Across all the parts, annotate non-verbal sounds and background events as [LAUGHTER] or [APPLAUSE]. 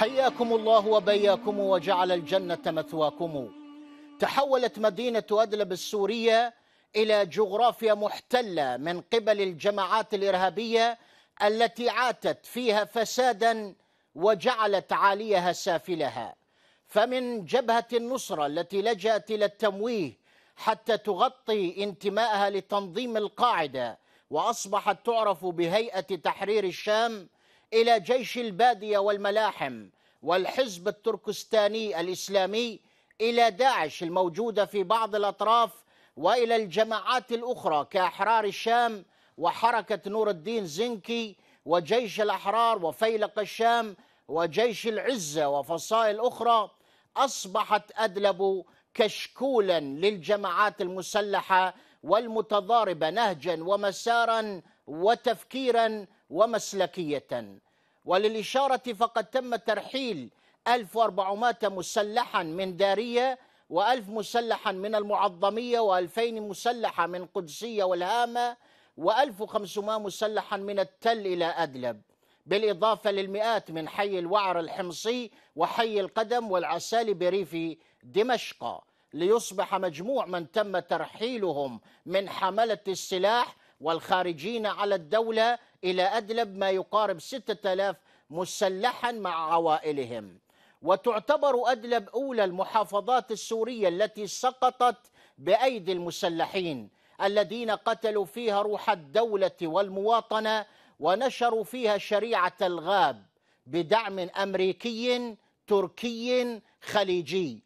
حياكم الله وبياكم وجعل الجنة مثواكم تحولت مدينة أدلب السورية إلى جغرافيا محتلة من قبل الجماعات الإرهابية التي عاتت فيها فسادا وجعلت عاليها سافلها فمن جبهة النصرة التي لجأت إلى التمويه حتى تغطي انتمائها لتنظيم القاعدة وأصبحت تعرف بهيئة تحرير الشام الى جيش الباديه والملاحم والحزب التركستاني الاسلامي الى داعش الموجوده في بعض الاطراف والى الجماعات الاخرى كاحرار الشام وحركه نور الدين زنكي وجيش الاحرار وفيلق الشام وجيش العزه وفصائل اخرى اصبحت ادلب كشكولا للجماعات المسلحه والمتضاربه نهجا ومسارا وتفكيرا ومسلكية وللإشارة فقد تم ترحيل 1400 مسلحا من دارية و1000 مسلحا من المعظمية و2000 مسلحة من قدسية والهامة و1500 مسلحا من التل إلى أدلب بالإضافة للمئات من حي الوعر الحمصي وحي القدم والعسال بريف دمشق ليصبح مجموع من تم ترحيلهم من حملة السلاح والخارجين على الدولة إلى أدلب ما يقارب 6000 مسلحا مع عوائلهم وتعتبر أدلب أولى المحافظات السورية التي سقطت بأيدي المسلحين الذين قتلوا فيها روح الدولة والمواطنة ونشروا فيها شريعة الغاب بدعم أمريكي تركي خليجي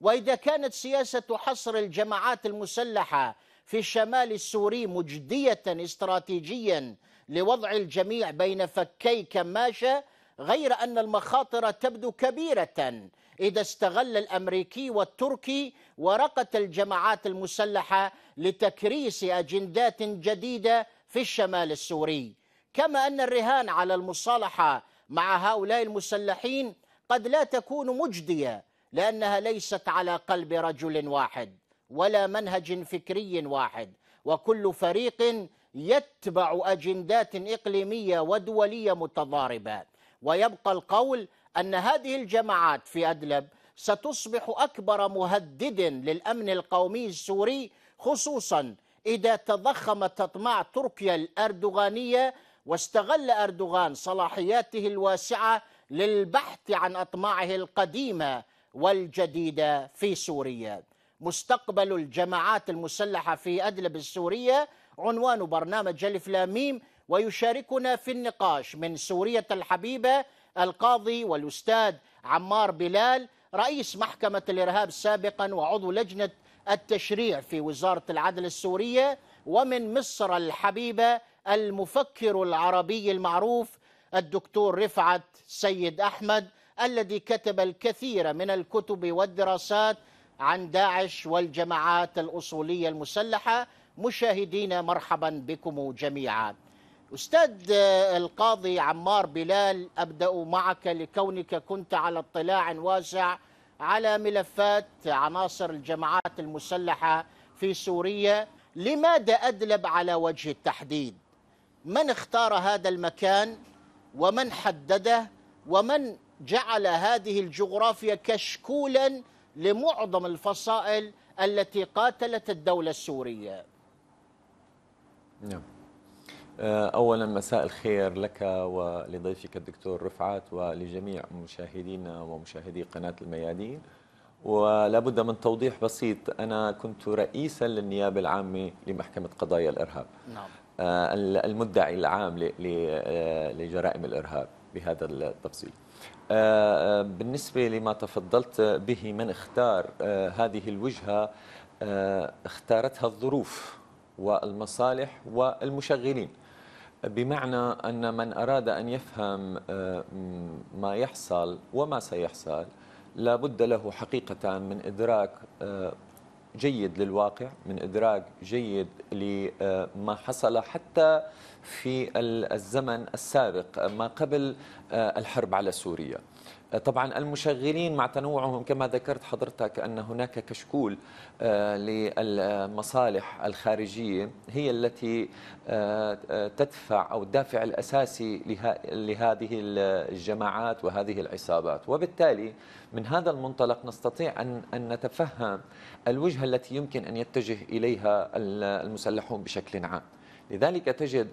وإذا كانت سياسة حصر الجماعات المسلحة في الشمال السوري مجدية استراتيجيا لوضع الجميع بين فكي كماشة غير أن المخاطر تبدو كبيرة إذا استغل الأمريكي والتركي ورقة الجماعات المسلحة لتكريس أجندات جديدة في الشمال السوري كما أن الرهان على المصالحة مع هؤلاء المسلحين قد لا تكون مجدية لأنها ليست على قلب رجل واحد ولا منهج فكري واحد وكل فريق يتبع اجندات اقليميه ودوليه متضاربه ويبقى القول ان هذه الجماعات في ادلب ستصبح اكبر مهدد للامن القومي السوري خصوصا اذا تضخمت اطماع تركيا الاردوغانيه واستغل اردوغان صلاحياته الواسعه للبحث عن اطماعه القديمه والجديده في سوريا مستقبل الجماعات المسلحة في أدلب السورية عنوان برنامج ألف لاميم ويشاركنا في النقاش من سورية الحبيبة القاضي والأستاذ عمار بلال رئيس محكمة الإرهاب سابقا وعضو لجنة التشريع في وزارة العدل السورية ومن مصر الحبيبة المفكر العربي المعروف الدكتور رفعت سيد أحمد الذي كتب الكثير من الكتب والدراسات عن داعش والجماعات الأصولية المسلحة مشاهدين مرحبا بكم جميعا أستاذ آه، القاضي عمار بلال أبدأ معك لكونك كنت على اطلاع واسع على ملفات عناصر الجماعات المسلحة في سوريا لماذا أدلب على وجه التحديد من اختار هذا المكان ومن حدده ومن جعل هذه الجغرافيا كشكولا لمعظم الفصائل التي قاتلت الدولة السورية نعم آه، أولا مساء الخير لك ولضيفك الدكتور رفعت ولجميع مشاهدينا ومشاهدي قناة الميادين ولا بد من توضيح بسيط أنا كنت رئيسا للنيابة العامة لمحكمة قضايا الإرهاب نعم. آه، المدعي العام آه، لجرائم الإرهاب بهذا التفصيل آه، آه، بالنسبة لما تفضلت به من اختار آه، هذه الوجهة اختارتها الظروف والمصالح والمشغلين بمعنى أن من أراد أن يفهم ما يحصل وما سيحصل لابد له حقيقة من إدراك جيد للواقع من إدراك جيد لما آه، حصل حتى في الزمن السابق ما قبل آه، الحرب على سوريا طبعا المشغلين مع تنوعهم كما ذكرت حضرتك أن هناك كشكول آه، للمصالح الخارجية هي التي آه، آه، تدفع أو الدافع الأساسي لهذه الجماعات وهذه العصابات وبالتالي من هذا المنطلق نستطيع أن نتفهم الوجهة التي يمكن أن يتجه إليها المسلحون بشكل عام لذلك تجد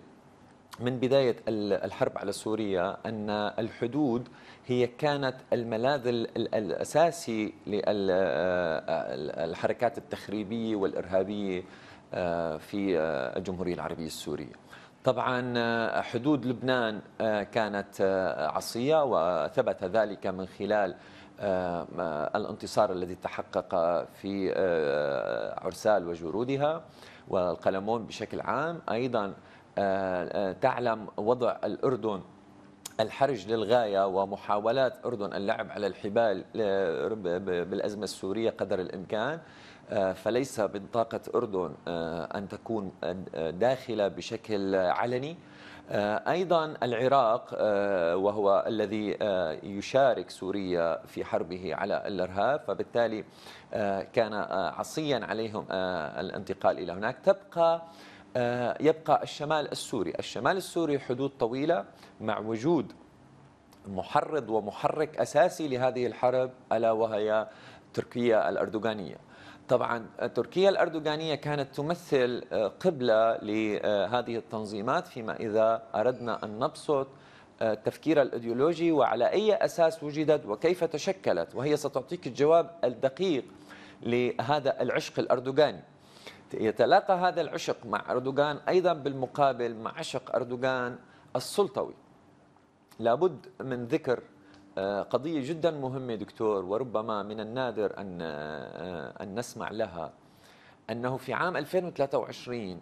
من بداية الحرب على سوريا أن الحدود هي كانت الملاذ الأساسي للحركات آه، التخريبية والإرهابية آه، في آه، الجمهورية العربية السورية طبعا حدود لبنان كانت عصية وثبت ذلك من خلال الانتصار الذي تحقق في عرسال وجرودها والقلمون بشكل عام أيضا تعلم وضع الأردن الحرج للغاية ومحاولات أردن اللعب على الحبال بالأزمة السورية قدر الإمكان آه، فليس من طاقة أردن آه، أن تكون داخلة بشكل علني آه، أيضا العراق وهو الذي يشارك سوريا في حربه على الإرهاب فبالتالي كان عصيا عليهم الانتقال إلى هناك تبقى آه، يبقى الشمال السوري الشمال السوري حدود طويلة مع وجود محرض ومحرك أساسي لهذه الحرب ألا وهي تركيا الأردوغانية طبعا تركيا الأردوغانية كانت تمثل آه، قبلة لهذه التنظيمات فيما إذا أردنا أن نبسط التفكير آه، الأيديولوجي وعلى أي أساس وجدت وكيف تشكلت وهي ستعطيك الجواب الدقيق لهذا العشق الأردوغاني يتلاقى هذا العشق مع أردوغان أيضا بالمقابل مع عشق أردوغان السلطوي لابد من ذكر آه، قضية جدا مهمة دكتور وربما من النادر أن آه، أن نسمع لها أنه في عام 2023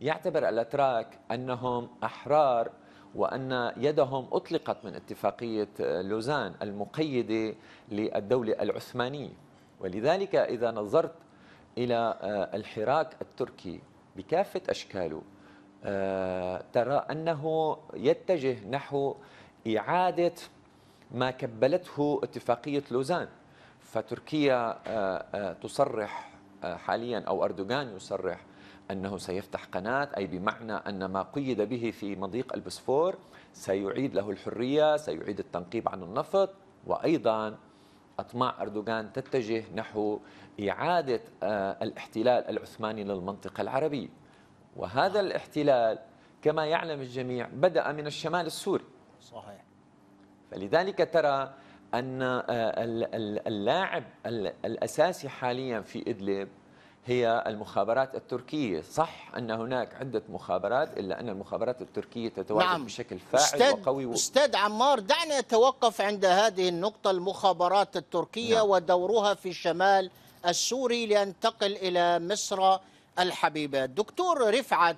يعتبر الأتراك أنهم أحرار وأن يدهم أطلقت من اتفاقية آه، لوزان المقيدة للدولة العثمانية ولذلك إذا نظرت إلى آه، الحراك التركي بكافة أشكاله آه، ترى أنه يتجه نحو إعادة ما كبلته اتفاقية لوزان فتركيا آه، تصرح حاليا أو أردوغان يصرح أنه سيفتح قناة أي بمعنى أن ما قيد به في مضيق البسفور سيعيد له الحرية سيعيد التنقيب عن النفط وأيضا أطماع أردوغان تتجه نحو إعادة آه، الاحتلال العثماني للمنطقة العربية وهذا الاحتلال كما يعلم الجميع بدأ من الشمال السوري صحيح فلذلك ترى أن آه، اللاعب الأساسي حاليا في إدلب هي المخابرات التركية صح أن هناك عدة مخابرات إلا أن المخابرات التركية تتواجد نعم. بشكل فاعل أستاذ وقوي و... أستاذ عمار دعنا نتوقف عند هذه النقطة المخابرات التركية نعم. ودورها في الشمال السوري لأنتقل إلى مصر الحبيبة دكتور رفعت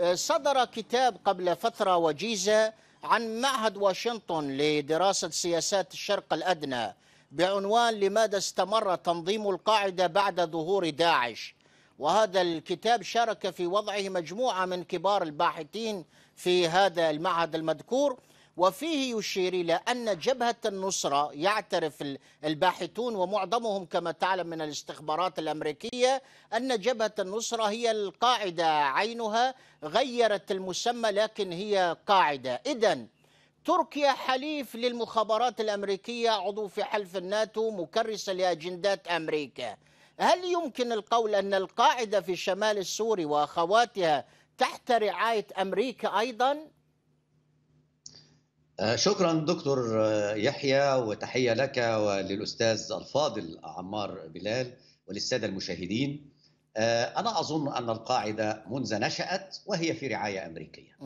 آه، صدر كتاب قبل فترة وجيزة عن معهد واشنطن لدراسة سياسات الشرق الأدنى بعنوان لماذا استمر تنظيم القاعدة بعد ظهور داعش وهذا الكتاب شارك في وضعه مجموعة من كبار الباحثين في هذا المعهد المذكور وفيه يشير إلى أن جبهة النصرة يعترف الباحثون ومعظمهم كما تعلم من الاستخبارات الأمريكية أن جبهة النصرة هي القاعدة عينها غيرت المسمى لكن هي قاعدة إذن تركيا حليف للمخابرات الأمريكية عضو في حلف الناتو مكرسة لأجندات أمريكا هل يمكن القول أن القاعدة في الشمال السوري وأخواتها تحت رعاية أمريكا أيضا؟ آه، شكرا دكتور آه، يحيى وتحية لك وللأستاذ الفاضل عمار بلال وللسادة المشاهدين آه، أنا أظن أن القاعدة منذ نشأت وهي في رعاية أمريكية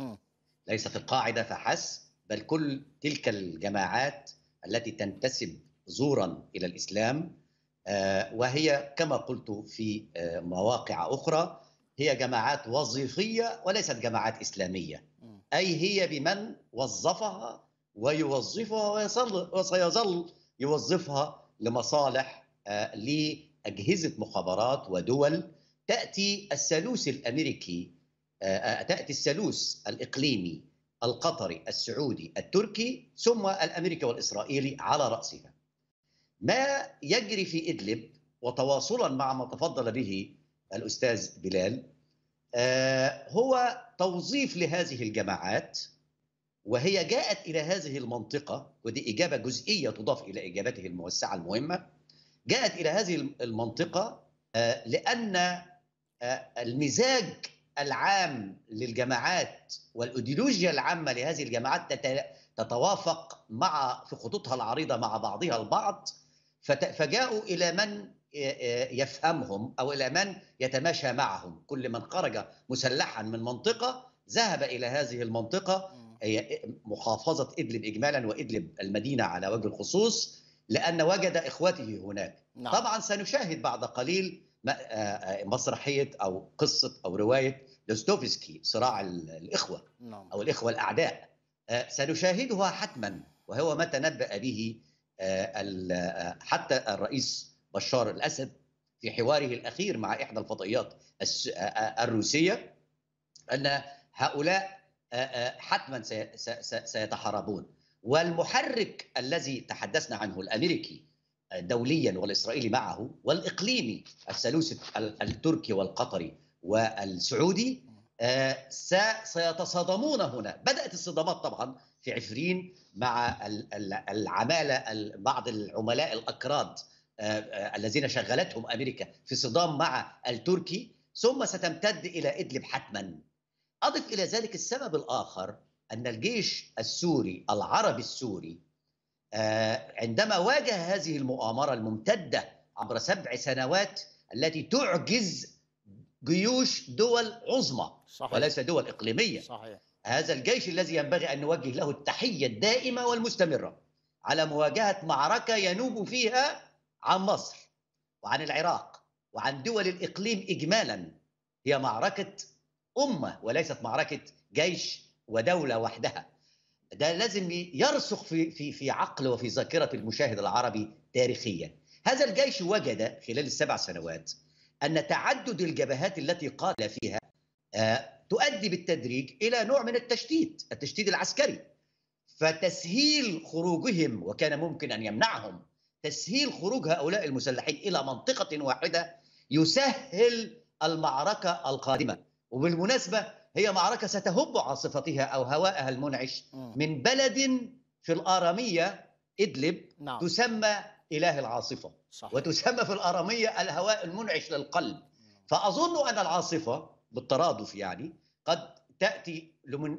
ليست القاعدة فحسب بل كل تلك الجماعات التي تنتسب زورا الى الاسلام آه، وهي كما قلت في آه، مواقع اخرى هي جماعات وظيفيه وليست جماعات اسلاميه اي هي بمن وظفها ويوظفها وسيظل يوظفها لمصالح آه، لاجهزه مخابرات ودول تاتي الثالوث الامريكي تاتي الثالوث الاقليمي القطري السعودي التركي ثم الامريكي والاسرائيلي على راسها. ما يجري في ادلب وتواصلا مع ما تفضل به الاستاذ بلال آه، هو توظيف لهذه الجماعات وهي جاءت الى هذه المنطقه ودي اجابه جزئيه تضاف الى اجابته الموسعه المهمه جاءت الى هذه المنطقه آه، لان آه، المزاج العام للجماعات والايديولوجيا العامه لهذه الجماعات تتوافق مع في خطوطها العريضه مع بعضها البعض فجاءوا الى من يفهمهم او الى من يتماشى معهم كل من خرج مسلحا من منطقه ذهب الى هذه المنطقه هي محافظه ادلب اجمالا وادلب المدينه على وجه الخصوص لان وجد اخوته هناك نعم. طبعا سنشاهد بعد قليل آه، آه، مسرحيه او قصه او روايه دوستوفسكي صراع الاخوه نعم. او الاخوه الاعداء آه، سنشاهدها حتما وهو ما تنبأ به حتى الرئيس بشار الاسد في حواره الاخير مع احدى الفضائيات الروسيه ان هؤلاء حتما سيتحاربون والمحرك الذي تحدثنا عنه الامريكي دوليا والاسرائيلي معه والاقليمي الثالوث التركي والقطري والسعودي آه، سيتصادمون هنا بدات الصدامات طبعا في عفرين مع العماله بعض العملاء الاكراد آه، آه، الذين شغلتهم امريكا في صدام مع التركي ثم ستمتد الى ادلب حتما اضف الى ذلك السبب الاخر ان الجيش السوري العربي السوري آه، عندما واجه هذه المؤامرة الممتدة عبر سبع سنوات التي تعجز جيوش دول عظمى صحيح. وليس دول إقليمية صحيح. هذا الجيش الذي ينبغي أن نوجه له التحية الدائمة والمستمرة على مواجهة معركة ينوب فيها عن مصر وعن العراق وعن دول الإقليم إجمالا هي معركة أمة وليست معركة جيش ودولة وحدها ده لازم يرسخ في في في عقل وفي ذاكره المشاهد العربي تاريخيا. هذا الجيش وجد خلال السبع سنوات ان تعدد الجبهات التي قاتل فيها آه، تؤدي بالتدريج الى نوع من التشتيت، التشتيت العسكري. فتسهيل خروجهم وكان ممكن ان يمنعهم تسهيل خروج هؤلاء المسلحين الى منطقه واحده يسهل المعركه القادمه وبالمناسبه هي معركة ستهب عاصفتها أو هواءها المنعش من بلد في الآرامية إدلب نعم. تسمى إله العاصفة صح. وتسمى في الآرامية الهواء المنعش للقلب فأظن أن العاصفة بالترادف يعني قد تأتي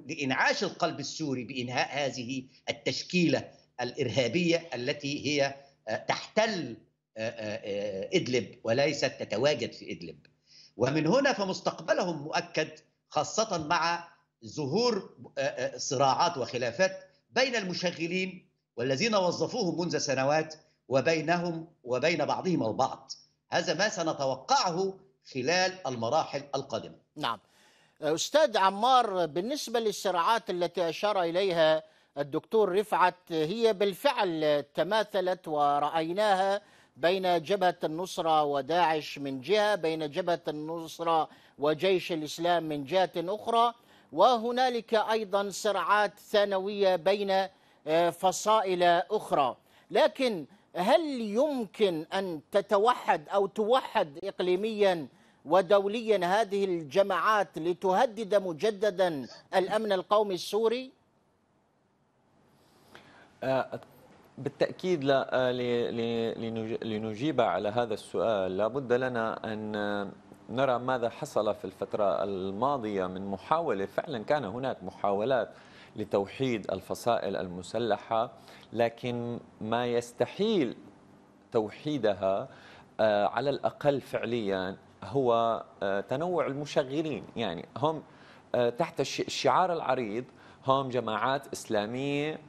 لإنعاش القلب السوري بإنهاء هذه التشكيلة الإرهابية التي هي آه، تحتل آه، آه، إدلب وليست تتواجد في إدلب ومن هنا فمستقبلهم مؤكد خاصة مع ظهور آه، آه، صراعات وخلافات بين المشغلين والذين وظفوهم منذ سنوات وبينهم وبين بعضهم البعض هذا ما سنتوقعه خلال المراحل القادمة نعم أستاذ عمار بالنسبة للصراعات التي أشار إليها الدكتور رفعت هي بالفعل تماثلت ورأيناها بين جبهة النصرة وداعش من جهة بين جبهة النصرة وجيش الإسلام من جهة أخرى وهنالك أيضا صراعات ثانوية بين آه، فصائل أخرى لكن هل يمكن أن تتوحد أو توحد إقليميا ودوليا هذه الجماعات لتهدد مجددا الأمن القومي السوري؟ آه، بالتأكيد آه، لنجيب على هذا السؤال لابد لنا أن نرى ماذا حصل في الفترة الماضية من محاولة فعلا كان هناك محاولات لتوحيد الفصائل المسلحة لكن ما يستحيل توحيدها آه، على الأقل فعليا هو آه، تنوع المشغلين يعني هم آه، تحت الشعار العريض هم جماعات إسلامية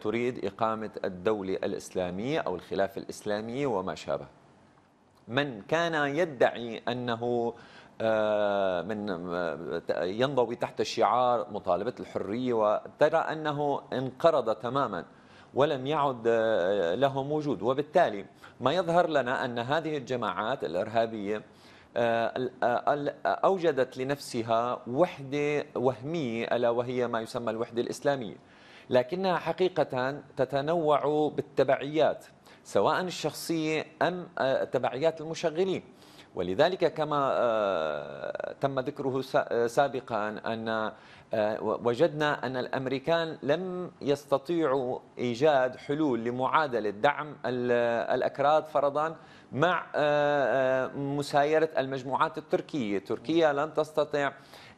تريد إقامة الدولة الإسلامية أو الخلافة الإسلامية وما شابه من كان يدعي أنه آه، من آه، ينضوي تحت شعار مطالبة الحرية وترى أنه انقرض تماما ولم يعد آه، لهم وجود وبالتالي ما يظهر لنا أن هذه الجماعات الإرهابية أوجدت لنفسها وحدة وهمية ألا وهي ما يسمى الوحدة الإسلامية لكنها حقيقة تتنوع بالتبعيات سواء الشخصية أم آه، تبعيات المشغلين ولذلك كما آه، تم ذكره آه، سابقا أن وجدنا أن الأمريكان لم يستطيعوا إيجاد حلول لمعادلة دعم الأكراد فرضا مع مسايرة المجموعات التركية تركيا لن تستطيع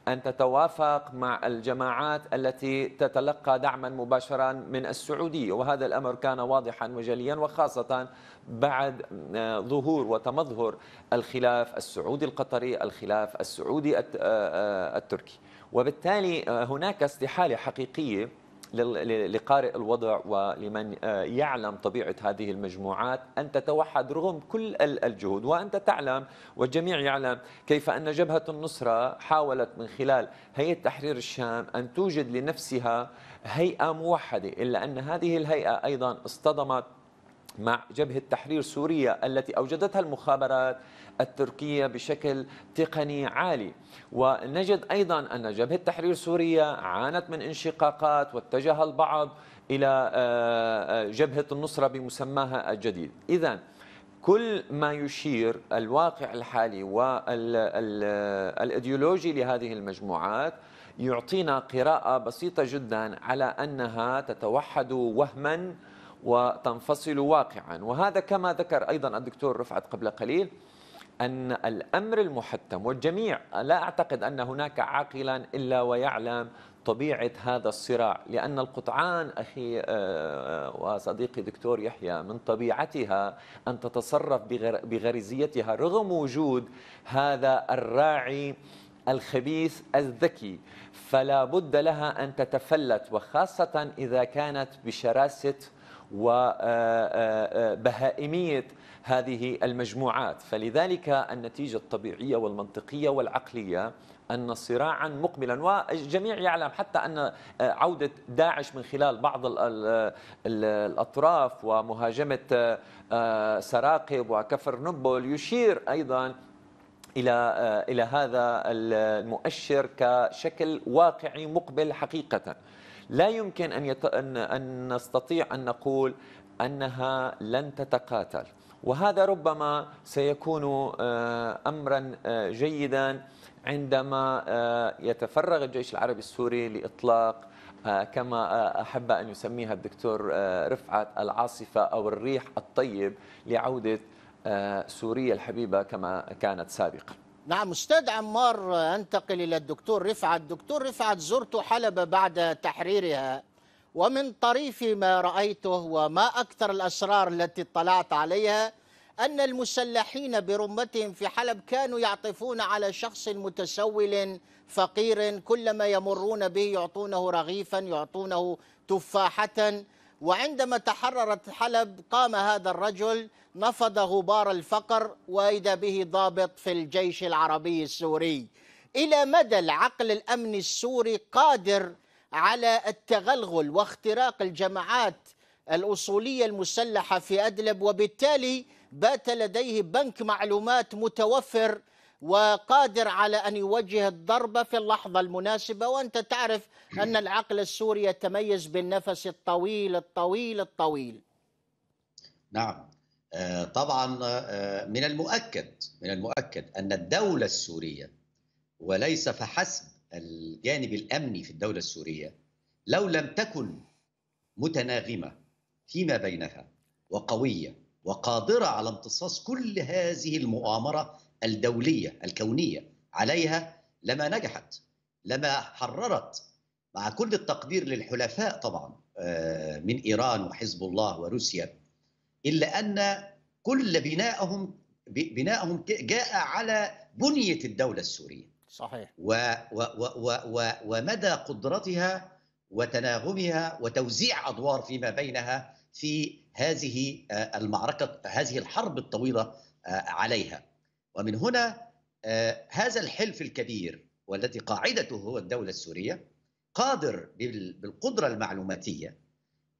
أن تتوافق مع الجماعات التي تتلقى دعما مباشرا من السعودية وهذا الأمر كان واضحا وجليا وخاصة بعد آه، ظهور وتمظهر الخلاف السعودي القطري الخلاف السعودي آه، آه، التركي وبالتالي هناك استحالة حقيقية لقارئ الوضع ولمن آه، يعلم طبيعة هذه المجموعات أن تتوحد رغم كل الجهود وأنت تعلم والجميع يعلم كيف أن جبهة النصرة حاولت من خلال هيئة تحرير الشام أن توجد لنفسها هيئة موحدة إلا أن هذه الهيئة أيضا اصطدمت مع جبهة تحرير سوريا التي أوجدتها المخابرات التركية بشكل تقني عالي ونجد أيضا أن جبهة تحرير سوريا عانت من انشقاقات واتجه البعض إلى آه، آه، جبهة النصرة بمسماها الجديد إذا كل ما يشير الواقع الحالي والإيديولوجي آه، لهذه المجموعات يعطينا قراءة بسيطة جدا على أنها تتوحد وهماً وتنفصل واقعا وهذا كما ذكر أيضا الدكتور رفعت قبل قليل أن الأمر المحتم والجميع لا أعتقد أن هناك عاقلا إلا ويعلم طبيعة هذا الصراع لأن القطعان أخي آه، وصديقي دكتور يحيى من طبيعتها أن تتصرف بغريزيتها رغم وجود هذا الراعي الخبيث الذكي فلا بد لها أن تتفلت وخاصة إذا كانت بشراسة وبهائمية هذه المجموعات فلذلك النتيجة الطبيعية والمنطقية والعقلية أن صراعا مقبلا والجميع يعلم حتى أن عودة داعش من خلال بعض الأطراف ومهاجمة آه، سراقب وكفر نبل يشير أيضا الى آه، الى هذا المؤشر كشكل واقعي مقبل حقيقه لا يمكن أن, يت... أن... أن نستطيع أن نقول أنها لن تتقاتل وهذا ربما سيكون آه، أمرا آه، جيدا عندما آه، يتفرغ الجيش العربي السوري لإطلاق كما أحب أن يسميها الدكتور رفعت العاصفة أو الريح الطيب لعودة سوريا الحبيبة كما كانت سابقاً نعم أستاذ عمار أنتقل إلى الدكتور رفعت الدكتور رفعت زرت حلب بعد تحريرها ومن طريف ما رأيته وما أكثر الأسرار التي اطلعت عليها أن المسلحين برمتهم في حلب كانوا يعطفون على شخص متسول فقير كلما يمرون به يعطونه رغيفا يعطونه تفاحة وعندما تحررت حلب قام هذا الرجل نفض غبار الفقر واذا به ضابط في الجيش العربي السوري الى مدى العقل الامني السوري قادر على التغلغل واختراق الجماعات الاصوليه المسلحه في ادلب وبالتالي بات لديه بنك معلومات متوفر وقادر على ان يوجه الضربه في اللحظه المناسبه وانت تعرف ان العقل السوري يتميز بالنفس الطويل الطويل الطويل. نعم آه، طبعا آه، من المؤكد من المؤكد ان الدوله السوريه وليس فحسب الجانب الامني في الدوله السوريه لو لم تكن متناغمه فيما بينها وقويه وقادره على امتصاص كل هذه المؤامره الدوليه الكونيه عليها لما نجحت لما حررت مع كل التقدير للحلفاء طبعا آه، من ايران وحزب الله وروسيا الا ان كل بنائهم بنائهم جاء على بنيه الدوله السوريه صحيح و و و و و ومدى قدرتها وتناغمها وتوزيع ادوار فيما بينها في هذه آه، المعركه هذه الحرب الطويله آه، عليها ومن هنا آه، هذا الحلف الكبير والتي قاعدته هو الدولة السورية قادر بالقدرة المعلوماتية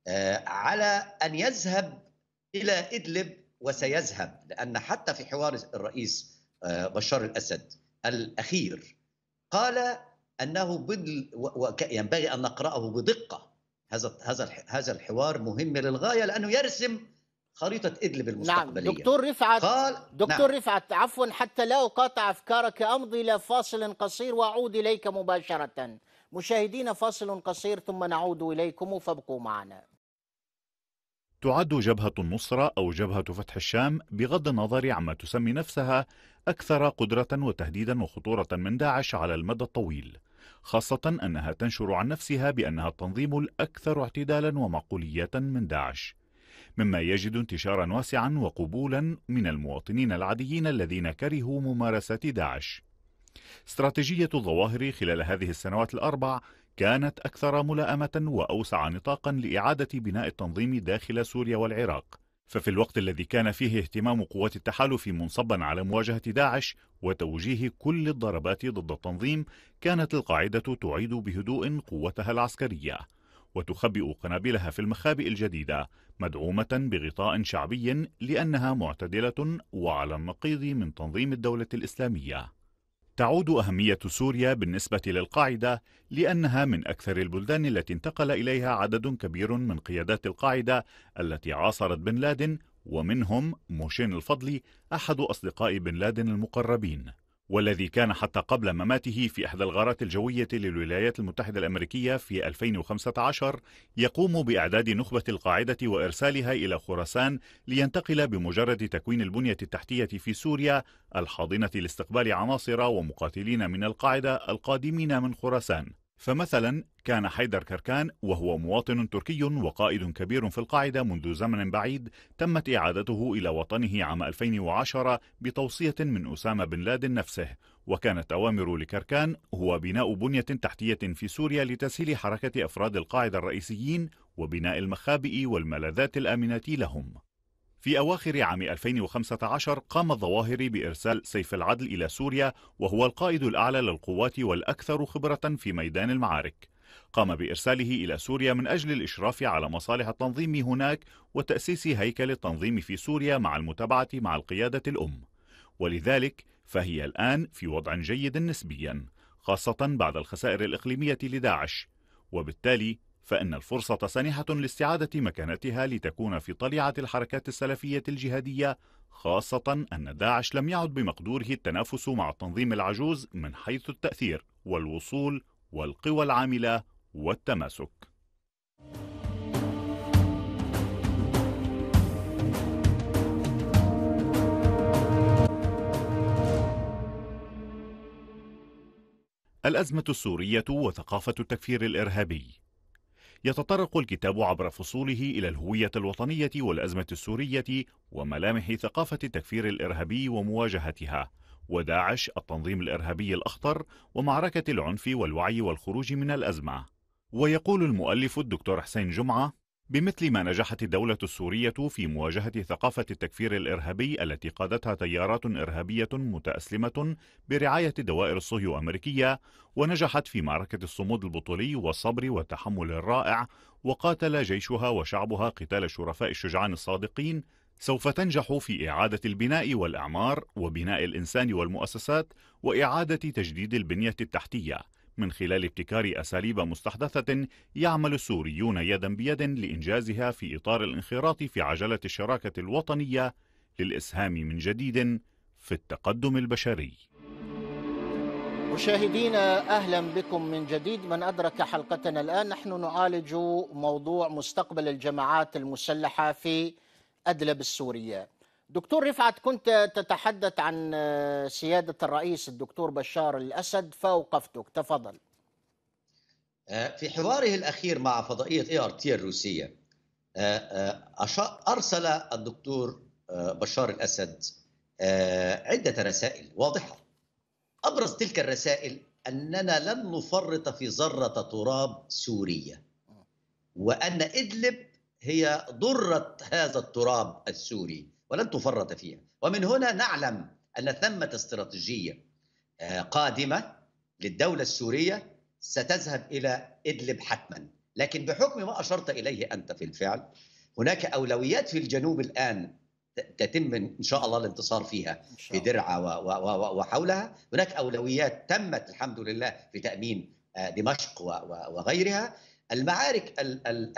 آه، على أن يذهب إلى إدلب وسيذهب لأن حتى في حوار الرئيس آه، بشار الأسد الأخير قال أنه بدل ينبغي أن نقرأه بدقة هذا هذا هذا الحوار مهم للغاية لأنه يرسم خريطة إدلب نعم، المستقبلية نعم دكتور رفعت قال دكتور نعم. رفعت عفوا حتى لا أقاطع أفكارك أمضي إلى فاصل قصير وأعود إليك مباشرة مشاهدين فاصل قصير ثم نعود إليكم فابقوا معنا تعد جبهة النصرة أو جبهة فتح الشام بغض النظر عما تسمي نفسها أكثر قدرة وتهديدا وخطورة من داعش على المدى الطويل خاصة أنها تنشر عن نفسها بأنها التنظيم الأكثر اعتدالا ومعقولية من داعش مما يجد انتشارا واسعا وقبولا من المواطنين العاديين الذين كرهوا ممارسة داعش استراتيجية الظواهر خلال هذه السنوات الأربع كانت أكثر ملائمة وأوسع نطاقا لإعادة بناء التنظيم داخل سوريا والعراق ففي الوقت الذي كان فيه اهتمام قوات التحالف منصبا على مواجهة داعش وتوجيه كل الضربات ضد التنظيم كانت القاعدة تعيد بهدوء قوتها العسكرية وتخبئ قنابلها في المخابئ الجديدة مدعومة بغطاء شعبي لأنها معتدلة وعلى النقيض من تنظيم الدولة الإسلامية تعود أهمية سوريا بالنسبة للقاعدة لأنها من أكثر البلدان التي انتقل إليها عدد كبير من قيادات القاعدة التي عاصرت بن لادن ومنهم موشين الفضلي أحد أصدقاء بن لادن المقربين والذي كان حتى قبل مماته في إحدى الغارات الجوية للولايات المتحدة الأمريكية في 2015 يقوم بإعداد نخبة القاعدة وإرسالها إلى خراسان لينتقل بمجرد تكوين البنية التحتية في سوريا الحاضنة لاستقبال عناصر ومقاتلين من القاعدة القادمين من خراسان فمثلا كان حيدر كركان وهو مواطن تركي وقائد كبير في القاعدة منذ زمن بعيد تمت إعادته إلى وطنه عام 2010 بتوصية من أسامة بن لادن نفسه وكانت أوامر لكركان هو بناء بنية تحتية في سوريا لتسهيل حركة أفراد القاعدة الرئيسيين وبناء المخابئ والملاذات الآمنة لهم في أواخر عام 2015 قام الظواهري بإرسال سيف العدل إلى سوريا وهو القائد الأعلى للقوات والأكثر خبرة في ميدان المعارك قام بإرساله إلى سوريا من أجل الإشراف على مصالح التنظيم هناك وتأسيس هيكل التنظيم في سوريا مع المتابعة مع القيادة الأم ولذلك فهي الآن في وضع جيد نسبيا خاصة بعد الخسائر الإقليمية لداعش وبالتالي فإن الفرصة سانحة لاستعادة مكانتها لتكون في طليعة الحركات السلفية الجهادية خاصة أن داعش لم يعد بمقدوره التنافس مع التنظيم العجوز من حيث التأثير والوصول والقوى العاملة والتماسك الأزمة السورية وثقافة التكفير الإرهابي يتطرق الكتاب عبر فصوله إلى الهوية الوطنية والأزمة السورية وملامح ثقافة التكفير الإرهابي ومواجهتها وداعش التنظيم الإرهابي الأخطر ومعركة العنف والوعي والخروج من الأزمة ويقول المؤلف الدكتور حسين جمعة بمثل ما نجحت الدولة السورية في مواجهة ثقافة التكفير الإرهابي التي قادتها تيارات إرهابية متأسلمة برعاية الدوائر الصهيو أمريكية ونجحت في معركة الصمود البطولي والصبر والتحمل الرائع وقاتل جيشها وشعبها قتال الشرفاء الشجعان الصادقين سوف تنجح في إعادة البناء والإعمار وبناء الإنسان والمؤسسات وإعادة تجديد البنية التحتية من خلال ابتكار أساليب مستحدثة يعمل السوريون يدا بيد لإنجازها في إطار الانخراط في عجلة الشراكة الوطنية للإسهام من جديد في التقدم البشري مشاهدينا اهلا بكم من جديد من ادرك حلقتنا الان نحن نعالج موضوع مستقبل الجماعات المسلحه في ادلب السوريه. دكتور رفعت كنت تتحدث عن آه، سيادة الرئيس الدكتور بشار الأسد فوقفتك تفضل آه، في حواره الأخير مع فضائية اي ار تي الروسية آه، أرسل الدكتور بشار الأسد عدة رسائل واضحة أبرز تلك الرسائل أننا لن نفرط في ذرة تراب سورية وأن إدلب هي ضرة هذا التراب السوري ولن تفرط فيها ومن هنا نعلم أن ثمة استراتيجية آه، قادمة للدولة السورية ستذهب إلى إدلب حتما لكن بحكم ما أشرت إليه أنت في الفعل هناك أولويات في الجنوب الآن تتم إن شاء الله الانتصار فيها في درعة وحولها هناك أولويات تمت الحمد لله في تأمين آه، دمشق وغيرها المعارك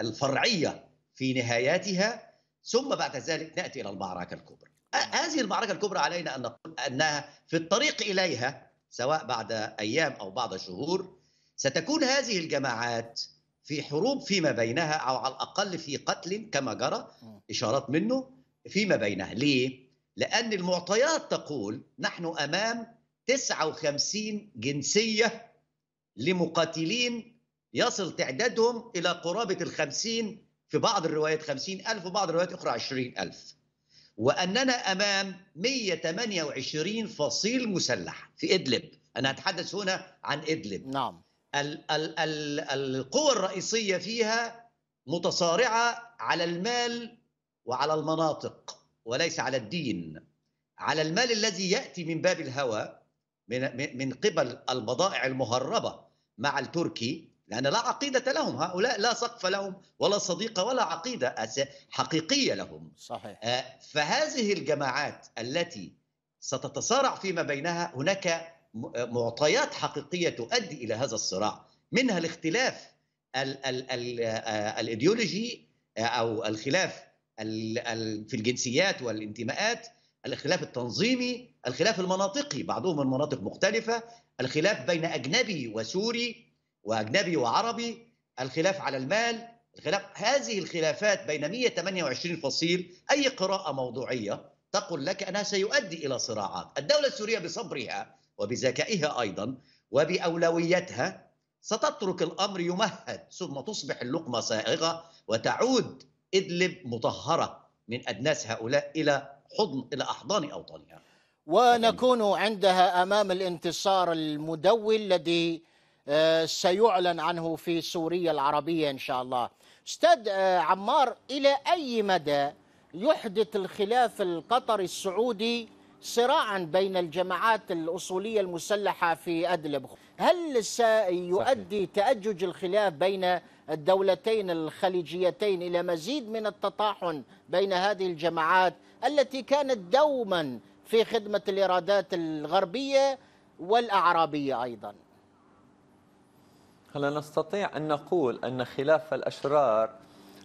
الفرعية في نهاياتها ثم بعد ذلك ناتي الى المعركه الكبرى نعم. هذه المعركه الكبرى علينا ان نقول انها في الطريق اليها سواء بعد ايام او بعد شهور ستكون هذه الجماعات في حروب فيما بينها او على الاقل في قتل كما جرى اشارات منه فيما بينها ليه لان المعطيات تقول نحن امام 59 جنسيه لمقاتلين يصل تعدادهم الى قرابه ال 50 في بعض الروايات 50000 وبعض الروايات أخرى 20000 وأننا أمام 128 فصيل مسلح في إدلب أنا أتحدث هنا عن إدلب نعم ال- ال- ال- القوى الرئيسية فيها متصارعة على المال وعلى المناطق وليس على الدين على المال الذي يأتي من باب الهوى من, من قبل البضائع المهربة مع التركي لأن لا عقيدة لهم هؤلاء لا سقف لهم ولا صديقة ولا عقيدة حقيقية لهم صحيح. آه، فهذه الجماعات التي ستتصارع فيما بينها هناك آه، معطيات حقيقية تؤدي إلى هذا الصراع منها الاختلاف ال ال ال آه، الإيديولوجي أو الخلاف في الجنسيات والانتماءات الخلاف التنظيمي الخلاف المناطقي بعضهم من مناطق مختلفة الخلاف بين أجنبي وسوري واجنبي وعربي الخلاف على المال الخلاف هذه الخلافات بين 128 فصيل اي قراءه موضوعيه تقول لك انها سيؤدي الى صراعات الدوله السوريه بصبرها وبذكائها ايضا وباولويتها ستترك الامر يمهد ثم تصبح اللقمه سائغه وتعود ادلب مطهره من ادناس هؤلاء الى حضن الى احضان اوطانها ونكون عندها امام الانتصار المدوي الذي آه، سيعلن عنه في سوريا العربية إن شاء الله أستاذ آه، عمار إلى أي مدى يحدث الخلاف القطري السعودي صراعا بين الجماعات الأصولية المسلحة في أدلب هل سيؤدي تأجج الخلاف بين الدولتين الخليجيتين إلى مزيد من التطاحن بين هذه الجماعات التي كانت دوما في خدمة الإرادات الغربية والأعرابية أيضاً احنا نستطيع أن نقول أن خلاف الأشرار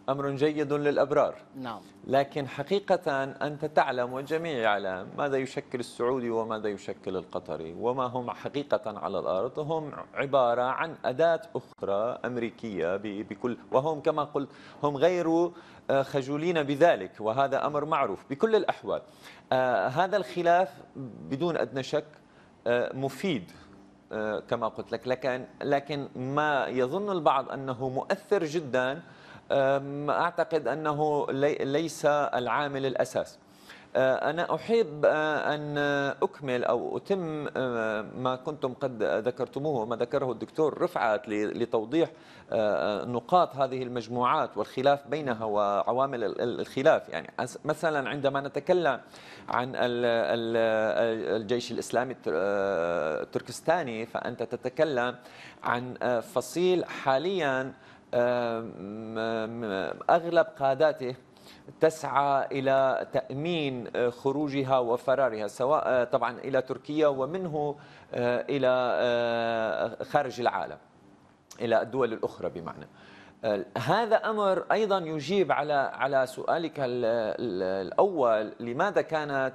أمر جيد للأبرار نعم لكن حقيقة أنت تعلم والجميع يعلم ماذا يشكل السعودي وماذا يشكل القطري وما هم حقيقة على الأرض هم عبارة عن أداة أخرى أمريكية بكل وهم كما قلت هم غير آه، خجولين بذلك وهذا أمر معروف بكل الأحوال آه، هذا الخلاف بدون أدنى شك آه، مفيد آه، كما قلت لك لكن لكن ما يظن البعض انه مؤثر جدا اعتقد انه ليس العامل الاساس آه، أنا أحب آه، أن أكمل أو أتم آه، ما كنتم قد ذكرتموه وما ذكره الدكتور رفعت لتوضيح نقاط هذه المجموعات والخلاف بينها وعوامل الخلاف يعني مثلا عندما نتكلم عن الجيش الإسلامي التركستاني فأنت تتكلم عن فصيل حاليا أغلب قاداته تسعى إلى تأمين آه، خروجها وفرارها سواء آه، طبعا إلى تركيا ومنه آه، إلى خارج العالم إلى الدول الأخرى بمعنى هذا امر ايضا يجيب على على سؤالك الاول لماذا كانت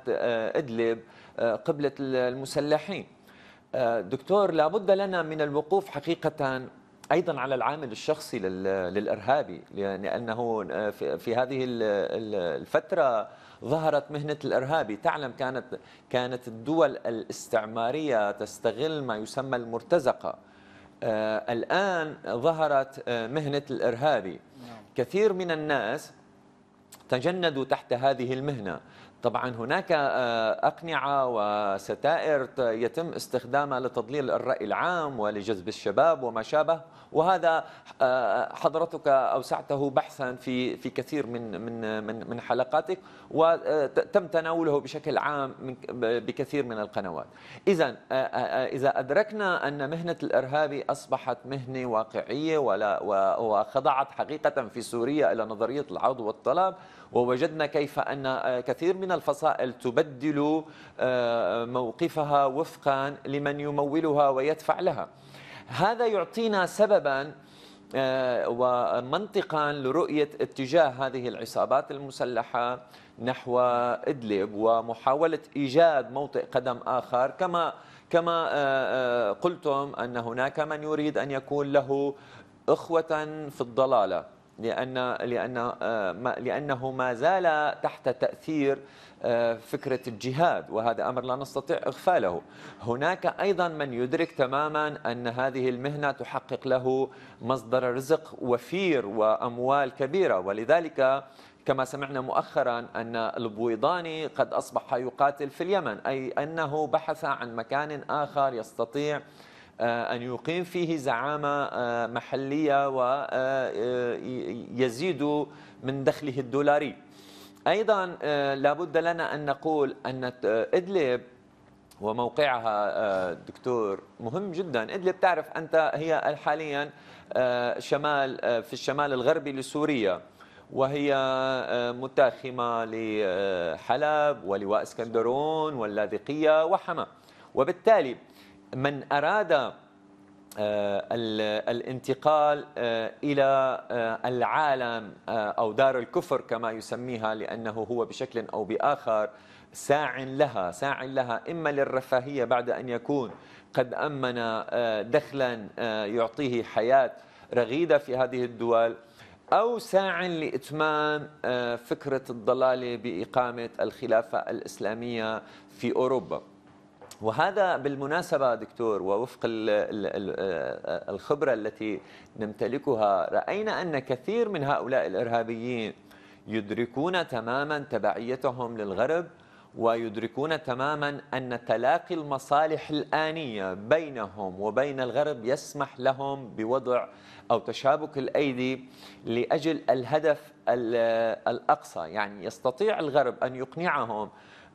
ادلب قبله المسلحين دكتور لابد لنا من الوقوف حقيقه ايضا على العامل الشخصي للارهابي لانه آه، في هذه الفتره ظهرت مهنه الارهابي تعلم كانت كانت الدول الاستعماريه تستغل ما يسمى المرتزقه آه، الان ظهرت آه، مهنه الارهابي نعم. كثير من الناس تجندوا تحت هذه المهنه طبعا هناك آه، أقنعة وستائر يتم استخدامها لتضليل الرأي العام ولجذب الشباب وما شابه وهذا آه، حضرتك أوسعته بحثا في في كثير من من من من حلقاتك وتم آه، تناوله بشكل عام بكثير من القنوات. إذا إذا أدركنا أن مهنة الإرهابي أصبحت مهنة واقعية ولا وخضعت حقيقة في سوريا إلى نظرية العرض والطلب ووجدنا كيف أن آه، كثير من الفصائل تبدل آه، موقفها وفقا لمن يمولها ويدفع لها هذا يعطينا سببا آه، ومنطقا لرؤية اتجاه هذه العصابات المسلحة نحو إدلب ومحاولة إيجاد موطئ قدم آخر كما كما قلتم أن هناك من يريد أن يكون له إخوة في الضلالة لأن لأن آه، لأنه ما زال تحت تأثير آه، فكرة الجهاد وهذا أمر لا نستطيع إغفاله هناك أيضا من يدرك تماما أن هذه المهنة تحقق له مصدر رزق وفير وأموال كبيرة ولذلك كما سمعنا مؤخرا أن البويضاني قد أصبح يقاتل في اليمن أي أنه بحث عن مكان آخر يستطيع آه، أن يقيم فيه زعامة آه، محلية ويزيد آه، من دخله الدولاري أيضا لابد لنا أن نقول أن إدلب وموقعها دكتور مهم جدا إدلب تعرف أنت هي حاليا شمال في الشمال الغربي لسوريا وهي متاخمة لحلب ولواء اسكندرون واللاذقية وحما وبالتالي من أراد آه، الانتقال آه، الى آه، العالم او دار الكفر كما يسميها لانه هو بشكل او باخر ساع لها ساع لها اما للرفاهيه بعد ان يكون قد امن دخلا يعطيه حياه رغيده في هذه الدول أو ساع لإتمام فكرة الضلالة بإقامة الخلافة الإسلامية في أوروبا وهذا بالمناسبة دكتور ووفق آه، الخبرة التي نمتلكها رأينا أن كثير من هؤلاء الإرهابيين يدركون تماما تبعيتهم للغرب ويدركون تماما أن تلاقي المصالح الآنية بينهم وبين الغرب يسمح لهم بوضع أو تشابك الأيدي لأجل الهدف آه، الأقصى يعني يستطيع الغرب أن يقنعهم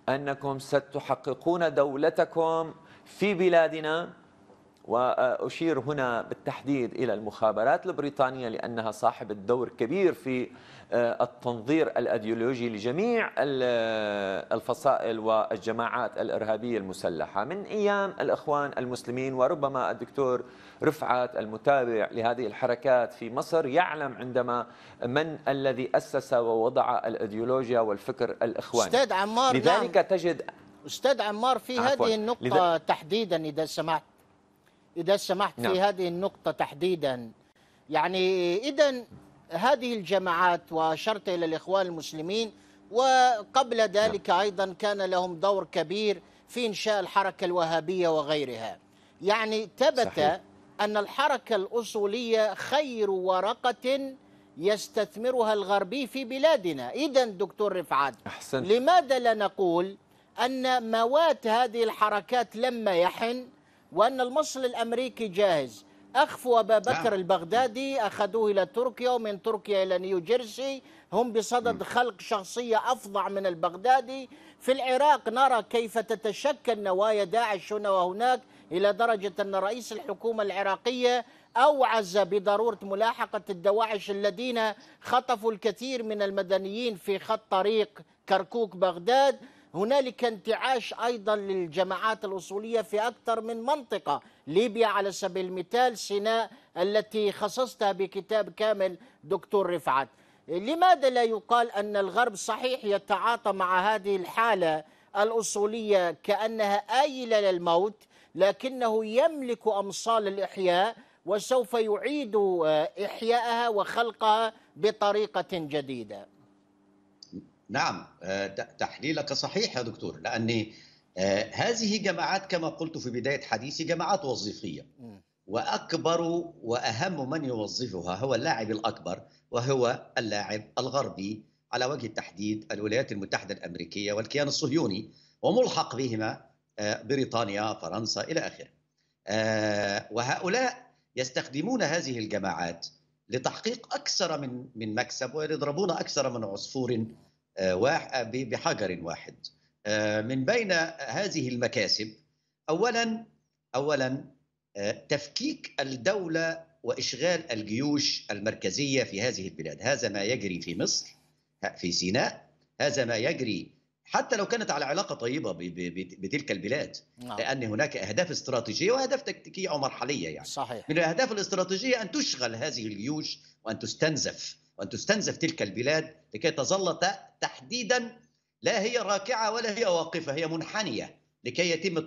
أنكم ستحققون دولتكم في بلادنا وأشير هنا بالتحديد إلى المخابرات البريطانية لأنها صاحبة دور كبير في آه، التنظير الأيديولوجي لجميع آه، الفصائل والجماعات الإرهابية المسلحة من أيام الإخوان المسلمين وربما الدكتور رفعت المتابع لهذه الحركات في مصر يعلم عندما من الذي أسس ووضع الأيديولوجيا والفكر الإخواني أستاذ عمار لذلك نعم. تجد أستاذ عمار في هذه النقطة لذ... تحديدا إذا سمحت إذا سمحت نعم. في هذه النقطة تحديدا يعني إذا هذه الجماعات وأشرت إلى الإخوان المسلمين وقبل ذلك نعم. أيضا كان لهم دور كبير في إنشاء الحركة الوهابية وغيرها يعني ثبت أن الحركة الأصولية خير ورقة يستثمرها الغربي في بلادنا إذا دكتور رفعت أحسن. لماذا لا نقول أن موات هذه الحركات لما يحن وأن المصل الأمريكي جاهز أخفوا أبا نعم. بكر البغدادي أخذوه إلى تركيا ومن تركيا إلى نيوجيرسي هم بصدد خلق شخصية أفظع من البغدادي في العراق نرى كيف تتشكل نوايا داعش هنا وهناك إلى درجة أن رئيس الحكومة العراقية أوعز بضرورة ملاحقة الدواعش الذين خطفوا الكثير من المدنيين في خط طريق كركوك بغداد هنالك انتعاش ايضا للجماعات الاصوليه في اكثر من منطقه ليبيا على سبيل المثال سيناء التي خصصتها بكتاب كامل دكتور رفعت لماذا لا يقال ان الغرب صحيح يتعاطى مع هذه الحاله الاصوليه كانها ايله للموت لكنه يملك امصال الاحياء وسوف يعيد احيائها وخلقها بطريقه جديده نعم آه، تحليلك صحيح يا دكتور لأن آه، هذه جماعات كما قلت في بداية حديثي جماعات وظيفية وأكبر وأهم من يوظفها هو اللاعب الأكبر وهو اللاعب الغربي على وجه التحديد الولايات المتحدة الأمريكية والكيان الصهيوني وملحق بهما آه، بريطانيا فرنسا إلى آخره وهؤلاء يستخدمون هذه الجماعات لتحقيق اكثر من من مكسب ويضربون اكثر من عصفور آه، آه، بحجر واحد آه، من بين هذه المكاسب اولا اولا تفكيك الدوله واشغال الجيوش المركزيه في هذه البلاد هذا ما يجري في مصر في سيناء هذا ما يجري حتى لو كانت على علاقه طيبه بتلك البلاد نعم. لان هناك اهداف استراتيجيه واهداف تكتيكيه ومرحليه يعني صحيح. من الاهداف الاستراتيجيه ان تشغل هذه الجيوش وان تستنزف وأن تستنزف تلك البلاد لكي تظل تحديدا لا هي راكعة ولا هي واقفة هي منحنية لكي يتم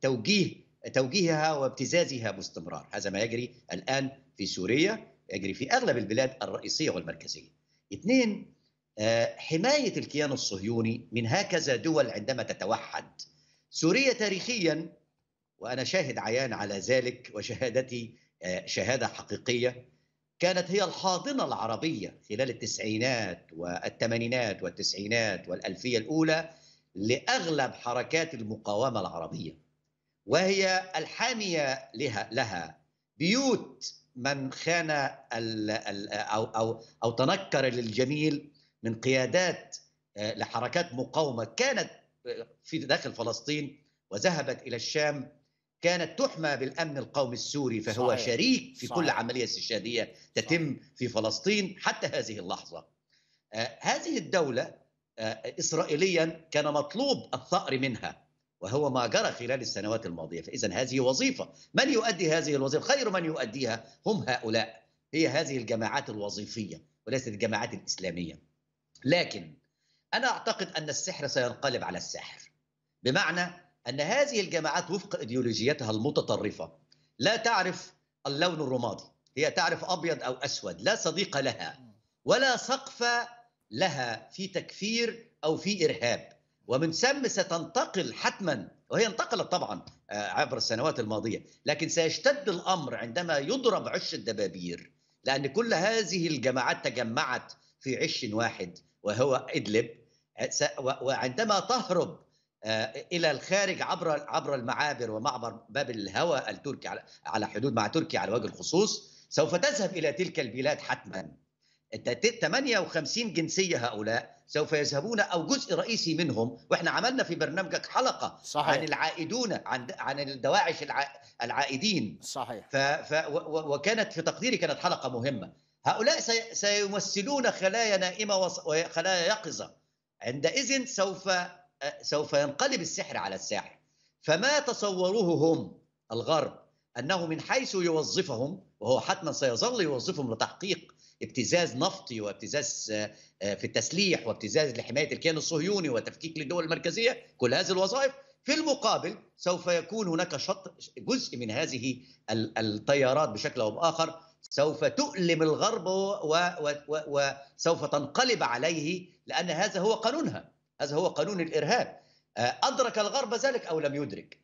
توجيه توجيهها وابتزازها باستمرار هذا ما يجري الآن في سوريا يجري في أغلب البلاد الرئيسية والمركزية اثنين آه، حماية الكيان الصهيوني من هكذا دول عندما تتوحد سوريا تاريخيا وأنا شاهد عيان على ذلك وشهادتي آه، شهادة حقيقية كانت هي الحاضنة العربية خلال التسعينات والثمانينات والتسعينات والألفية الأولى لأغلب حركات المقاومة العربية وهي الحامية لها, لها بيوت من خان أو, أو, أو تنكر للجميل من قيادات آه، لحركات مقاومة كانت في داخل فلسطين وذهبت إلى الشام كانت تحمى بالامن القومي السوري فهو صحيح. شريك في صحيح. كل عمليه استشهاديه تتم صحيح. في فلسطين حتى هذه اللحظه. آه هذه الدوله آه اسرائيليا كان مطلوب الثأر منها وهو ما جرى خلال السنوات الماضيه، فاذا هذه وظيفه، من يؤدي هذه الوظيفه؟ خير من يؤديها هم هؤلاء، هي هذه الجماعات الوظيفيه وليست الجماعات الاسلاميه. لكن انا اعتقد ان السحر سينقلب على الساحر. بمعنى أن هذه الجماعات وفق إيديولوجيتها المتطرفة لا تعرف اللون الرمادي هي تعرف أبيض أو أسود لا صديق لها ولا سقف لها في تكفير أو في إرهاب ومن ثم ستنتقل حتما وهي انتقلت طبعا آه، عبر السنوات الماضية لكن سيشتد الأمر عندما يضرب عش الدبابير لأن كل هذه الجماعات تجمعت في عش واحد وهو إدلب آه، وعندما تهرب آه، الى الخارج عبر عبر المعابر ومعبر باب الهوى التركي على حدود مع تركيا على وجه الخصوص سوف تذهب الى تلك البلاد حتما 58 جنسيه هؤلاء سوف يذهبون او جزء رئيسي منهم واحنا عملنا في برنامجك حلقه صحيح. عن العائدون عن عن الدواعش العائدين صحيح ف ف وكانت في تقديري كانت حلقه مهمه هؤلاء سيمثلون خلايا نائمه وخلايا يقظه عندئذ سوف سوف ينقلب السحر على الساحر فما تصوروه هم الغرب أنه من حيث يوظفهم وهو حتما سيظل يوظفهم لتحقيق ابتزاز نفطي وابتزاز آه، في التسليح وابتزاز لحماية الكيان الصهيوني وتفكيك للدول المركزية كل هذه الوظائف في المقابل سوف يكون هناك شط جزء من هذه التيارات بشكل او باخر سوف تؤلم الغرب وسوف تنقلب عليه لان هذا هو قانونها هذا هو قانون الارهاب آه، ادرك الغرب ذلك او لم يدرك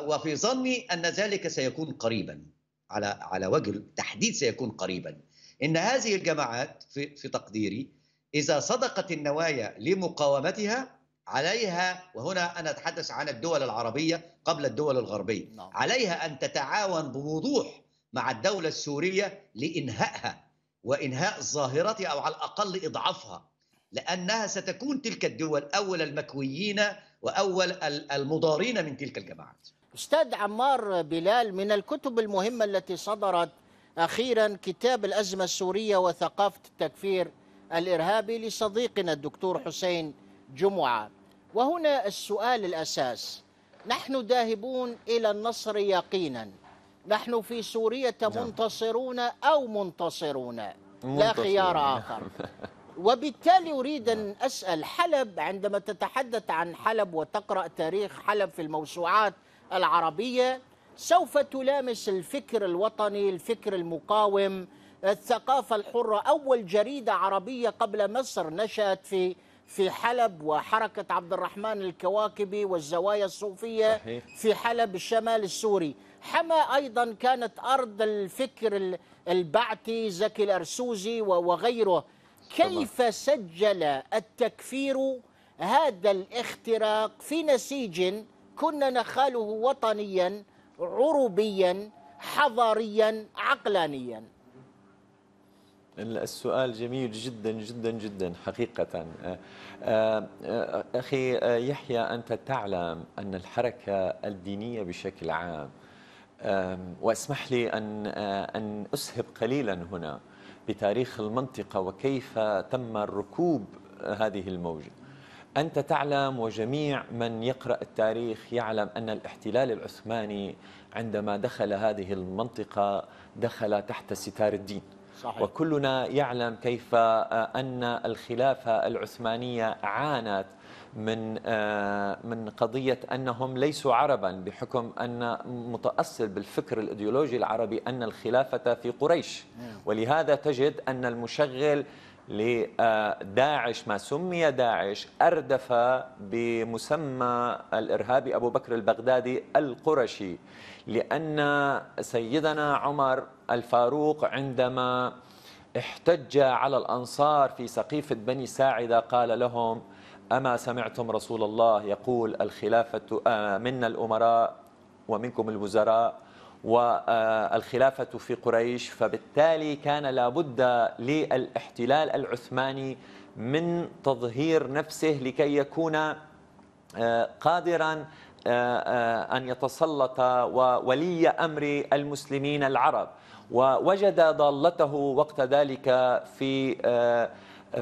وفي ظني ان ذلك سيكون قريبا على على وجه التحديد سيكون قريبا ان هذه الجماعات في في تقديري اذا صدقت النوايا لمقاومتها عليها وهنا انا اتحدث عن الدول العربيه قبل الدول الغربيه نعم. عليها ان تتعاون بوضوح مع الدوله السوريه لانهائها وانهاء ظاهرتها او على الاقل اضعافها لأنها ستكون تلك الدول أول المكويين وأول المضارين من تلك الجماعات أستاذ عمار بلال من الكتب المهمة التي صدرت أخيرا كتاب الأزمة السورية وثقافة التكفير الإرهابي لصديقنا الدكتور حسين جمعة وهنا السؤال الأساس نحن ذاهبون إلى النصر يقينا نحن في سوريا منتصرون نعم. أو منتصرون لا خيار آخر [LAUGHS] وبالتالي أريد أن أسأل حلب عندما تتحدث عن حلب وتقرأ تاريخ حلب في الموسوعات العربية سوف تلامس الفكر الوطني الفكر المقاوم الثقافة الحرة أول جريدة عربية قبل مصر نشأت في في حلب وحركة عبد الرحمن الكواكبي والزوايا الصوفية صحيح. في حلب الشمال السوري حما أيضا كانت أرض الفكر البعثي زكي الأرسوزي وغيره كيف سجل التكفير هذا الاختراق في نسيج كنا نخاله وطنيا عربيا حضاريا عقلانيا السؤال جميل جدا جدا جدا حقيقة آه، آه، أخي آه، يحيى أنت تعلم أن الحركة الدينية بشكل عام واسمح لي أن أن أسهب قليلا هنا بتاريخ المنطقة وكيف تم ركوب هذه الموجة أنت تعلم وجميع من يقرأ التاريخ يعلم أن الاحتلال العثماني عندما دخل هذه المنطقة دخل تحت ستار الدين صحيح. وكلنا يعلم كيف آه، أن الخلافة العثمانية عانت من آه، من قضية أنهم ليسوا عربا بحكم أن متأصل بالفكر الإيديولوجي العربي أن الخلافة في قريش نعم. ولهذا تجد أن المشغل لداعش ما سمي داعش أردف بمسمى الإرهابي أبو بكر البغدادي القرشي لأن سيدنا عمر الفاروق عندما احتج على الأنصار في سقيفة بني ساعدة قال لهم أما سمعتم رسول الله يقول الخلافة آه، منا الأمراء ومنكم الوزراء والخلافة في قريش فبالتالي كان لابد للاحتلال العثماني من تظهير نفسه لكي يكون آه، قادرا آه، آه، أن يتسلط وولي أمر المسلمين العرب ووجد ضالته وقت ذلك في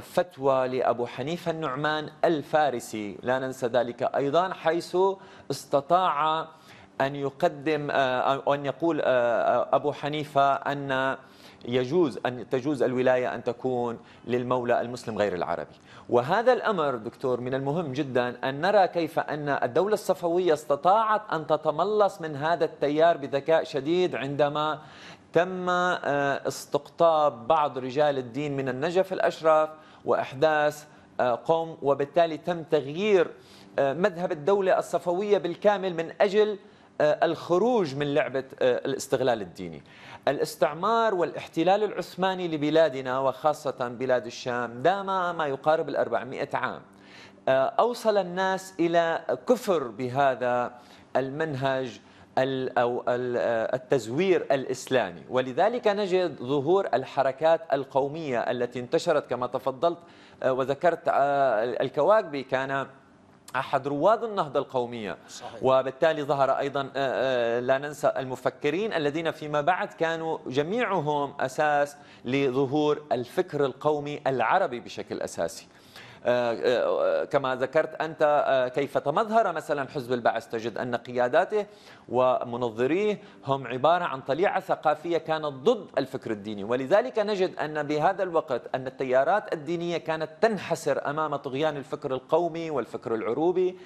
فتوى لأبو حنيفة النعمان الفارسي لا ننسى ذلك أيضا حيث استطاع أن يقدم أو آه، أن يقول آه، آه، أبو حنيفة أن يجوز أن تجوز الولاية أن تكون للمولى المسلم غير العربي وهذا الأمر دكتور من المهم جدا أن نرى كيف أن الدولة الصفوية استطاعت أن تتملص من هذا التيار بذكاء شديد عندما تم استقطاب بعض رجال الدين من النجف الأشرف وإحداث قوم وبالتالي تم تغيير مذهب الدولة الصفوية بالكامل من أجل آه، الخروج من لعبة آه، الاستغلال الديني الاستعمار والاحتلال العثماني لبلادنا وخاصة بلاد الشام دام ما يقارب الأربعمائة عام آه، أوصل الناس إلى كفر بهذا المنهج أو التزوير الإسلامي ولذلك نجد ظهور الحركات القومية التي انتشرت كما تفضلت وذكرت الكواكبي كان أحد رواد النهضة القومية صحيح. وبالتالي ظهر أيضا آه، آه، لا ننسى المفكرين الذين فيما بعد كانوا جميعهم أساس لظهور الفكر القومي العربي بشكل أساسي آه، آه، كما ذكرت أنت آه، كيف تمظهر مثلا حزب البعث تجد أن قياداته ومنظريه هم عبارة عن طليعة ثقافية كانت ضد الفكر الديني ولذلك نجد أن بهذا الوقت أن التيارات الدينية كانت تنحسر أمام طغيان الفكر القومي والفكر العروبي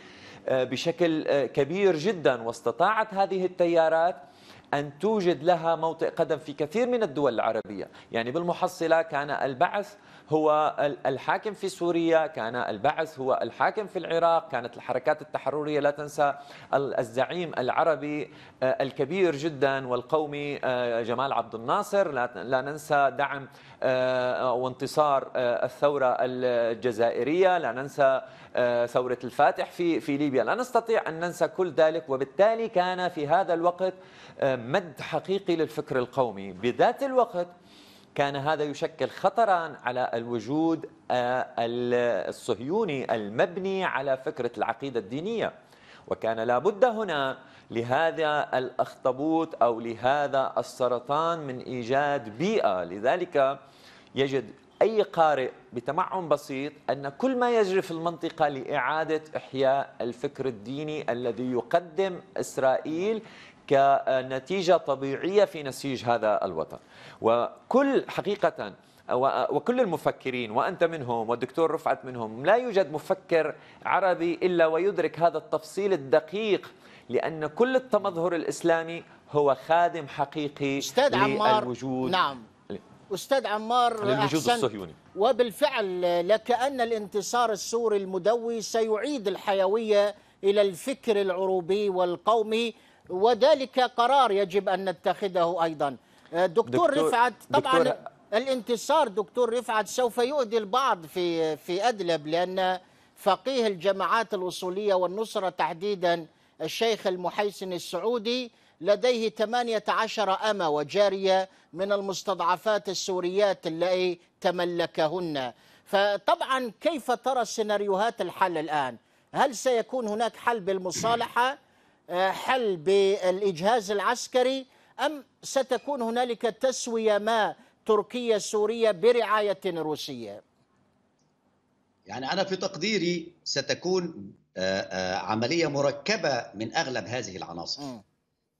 بشكل كبير جدا واستطاعت هذه التيارات أن توجد لها موطئ قدم في كثير من الدول العربية يعني بالمحصلة كان البعث هو الحاكم في سوريا كان البعث هو الحاكم في العراق كانت الحركات التحررية لا تنسى الزعيم العربي آه، الكبير جدا والقومي آه، جمال عبد الناصر لا ننسى دعم آه، وانتصار الثورة الجزائرية لا ننسى ثورة الفاتح في في ليبيا لا نستطيع أن ننسى كل ذلك وبالتالي كان في هذا الوقت مد حقيقي للفكر القومي بذات الوقت كان هذا يشكل خطرا على الوجود آه، الصهيوني المبني على فكرة العقيدة الدينية وكان لابد هنا لهذا الأخطبوط أو لهذا السرطان من إيجاد بيئة لذلك يجد أي قارئ بتمعن بسيط أن كل ما يجري في المنطقة لإعادة إحياء الفكر الديني الذي يقدم إسرائيل كنتيجة طبيعية في نسيج هذا الوطن وكل حقيقة وكل المفكرين وأنت منهم والدكتور رفعت منهم لا يوجد مفكر عربي إلا ويدرك هذا التفصيل الدقيق لأن كل التمظهر الإسلامي هو خادم حقيقي أستاذ عمار للوجود نعم أستاذ عمار للوجود أحسن الصهيوني وبالفعل لكأن الانتصار السوري المدوي سيعيد الحيوية إلى الفكر العروبي والقومي وذلك قرار يجب أن نتخذه أيضا آه، دكتور, دكتور رفعت طبعا دكتور الانتصار دكتور رفعت سوف يؤذي البعض في في أدلب لأن فقيه الجماعات الأصولية والنصرة تحديدا الشيخ المحيسن السعودي لديه 18 أمة وجارية من المستضعفات السوريات التي تملكهن فطبعا كيف ترى سيناريوهات الحل الآن؟ هل سيكون هناك حل بالمصالحة؟ حل بالإجهاز العسكري أم ستكون هنالك تسوية ما تركية سورية برعاية روسية يعني أنا في تقديري ستكون آه، آه، عملية مركبة من أغلب هذه العناصر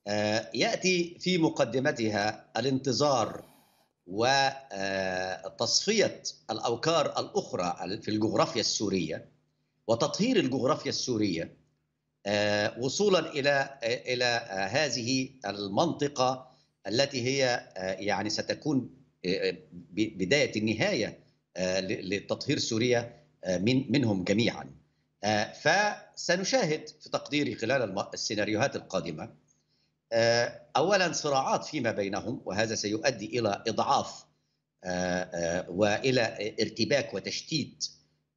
آه، ياتي في مقدمتها الانتظار وتصفيه الاوكار الاخرى في الجغرافيا السوريه وتطهير الجغرافيا السوريه آه، وصولا الى الى هذه المنطقه التي هي آه، يعني ستكون آه، بدايه النهايه لتطهير سوريا من منهم جميعا فسنشاهد في تقديري خلال السيناريوهات القادمه اولا صراعات فيما بينهم وهذا سيؤدي الى اضعاف والى ارتباك وتشتيت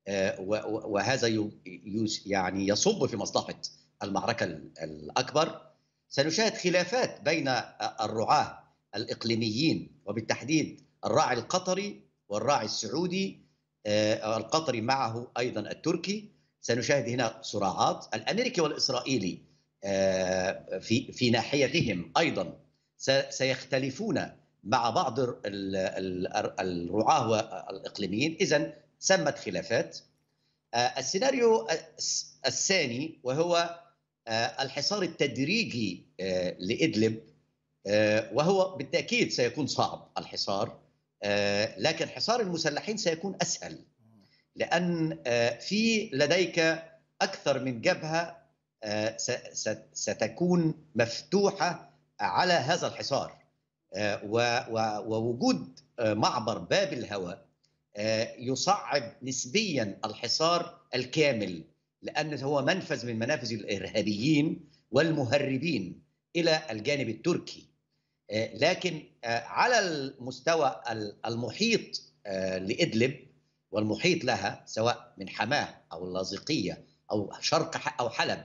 آه، وهذا يعني يصب في مصلحه المعركه الاكبر سنشاهد خلافات بين الرعاه الاقليميين وبالتحديد الراعي القطري والراعي السعودي آه، القطري معه ايضا التركي سنشاهد هنا صراعات الامريكي والاسرائيلي آه، في في ناحيتهم ايضا سيختلفون مع بعض الرعاه الاقليميين اذا سمت خلافات آه، السيناريو الثاني وهو آه، الحصار التدريجي آه، لإدلب وهو بالتأكيد سيكون صعب الحصار لكن حصار المسلحين سيكون أسهل لأن في لديك أكثر من جبهة ستكون مفتوحة على هذا الحصار ووجود معبر باب الهواء آه، يصعب نسبيا الحصار الكامل لأنه هو منفذ من منافذ الإرهابيين والمهربين إلى الجانب التركي آه، لكن آه، على المستوى المحيط لإدلب والمحيط لها سواء من حماه أو اللاذقية أو شرق أو حلب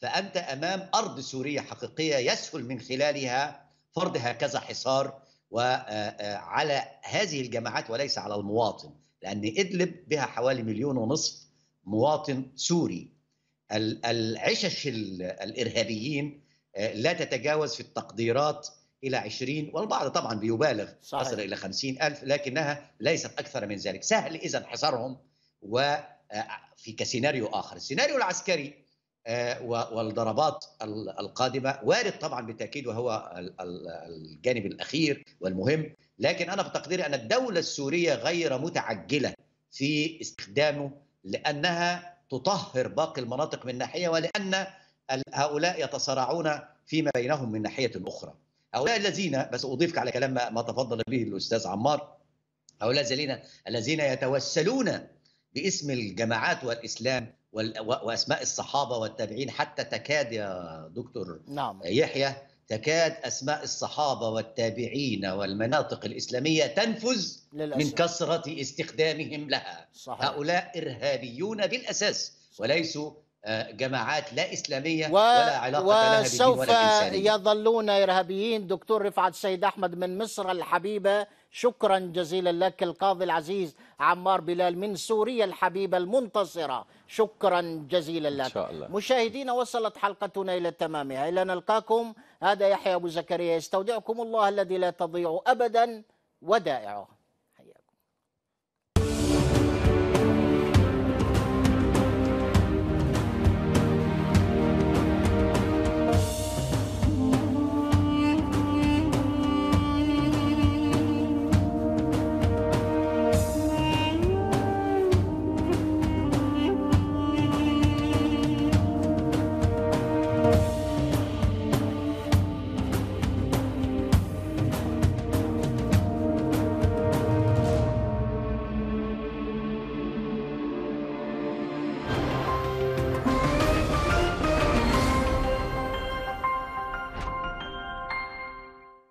فأنت أمام أرض سورية حقيقية يسهل من خلالها فرض هكذا حصار وعلى آه، آه، هذه الجماعات وليس على المواطن لأن إدلب بها حوالي مليون ونصف مواطن سوري العشش الإرهابيين آه، لا تتجاوز في التقديرات إلى 20 والبعض طبعا بيبالغ صحيح. إلى خمسين ألف لكنها ليست أكثر من ذلك سهل إذا حصارهم وفي كسيناريو آخر السيناريو العسكري آه، والضربات القادمه وارد طبعا بالتاكيد وهو الجانب الاخير والمهم لكن انا بتقديري ان الدوله السوريه غير متعجله في استخدامه لانها تطهر باقي المناطق من ناحيه ولان هؤلاء يتصارعون فيما بينهم من ناحيه اخرى. هؤلاء الذين بس اضيفك على كلام ما تفضل به الاستاذ عمار هؤلاء الذين الذين يتوسلون باسم الجماعات والاسلام واسماء الصحابه والتابعين حتى تكاد يا دكتور نعم. يحيى تكاد اسماء الصحابه والتابعين والمناطق الاسلاميه تنفذ للأسف. من كثره استخدامهم لها صحيح. هؤلاء ارهابيون بالاساس وليسوا آه، جماعات لا إسلامية و... ولا علاقة لها بالدين ولا وسوف يظلون إرهابيين دكتور رفعت السيد أحمد من مصر الحبيبة شكرا جزيلا لك القاضي العزيز عمار بلال من سوريا الحبيبة المنتصرة شكرا جزيلا لك إن شاء الله. مشاهدينا وصلت حلقتنا إلى تمامها إلى نلقاكم هذا يحيى أبو زكريا يستودعكم الله الذي لا تضيع أبدا ودائعه